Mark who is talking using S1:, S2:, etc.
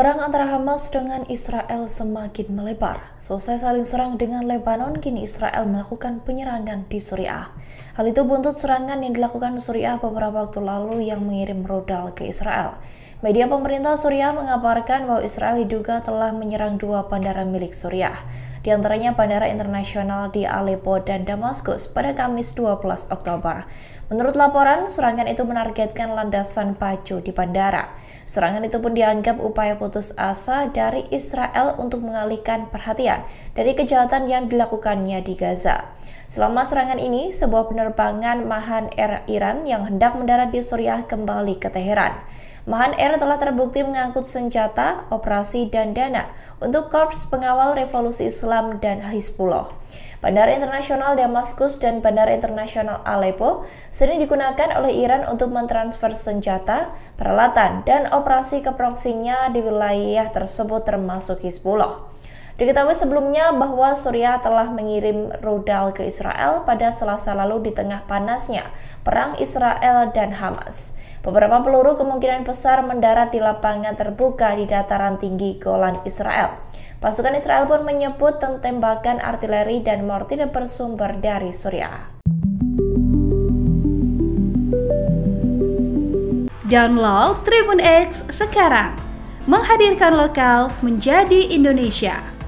S1: Perang antara Hamas dengan Israel semakin melebar. Selesai saling serang dengan Lebanon, kini Israel melakukan penyerangan di Suriah. Hal itu buntut serangan yang dilakukan Suriah beberapa waktu lalu yang mengirim rudal ke Israel. Media pemerintah Suriah mengaparkan bahwa Israel diduga telah menyerang dua bandara milik Suriah, di antaranya Bandara Internasional di Aleppo dan Damaskus pada Kamis 12 Oktober. Menurut laporan, serangan itu menargetkan landasan pacu di bandara. Serangan itu pun dianggap upaya putus asa dari Israel untuk mengalihkan perhatian dari kejahatan yang dilakukannya di Gaza. Selama serangan ini, sebuah penerbangan Mahan Air Iran yang hendak mendarat di Suriah kembali ke Teheran. Mahan Air DPR telah terbukti mengangkut senjata, operasi, dan dana untuk Korps Pengawal Revolusi Islam dan Hizbullah. Bandara Internasional Damaskus dan Bandara Internasional Aleppo sering digunakan oleh Iran untuk mentransfer senjata, peralatan, dan operasi ke proksinya di wilayah tersebut termasuk Hizbullah. Diketahui sebelumnya bahwa Suriah telah mengirim rudal ke Israel pada Selasa lalu di tengah panasnya perang Israel dan Hamas. Beberapa peluru kemungkinan besar mendarat di lapangan terbuka di dataran tinggi Golan Israel. Pasukan Israel pun menyebut tembakan artileri dan mortir bersumber dari Suriah. Download Tribun X sekarang. Menghadirkan lokal menjadi Indonesia.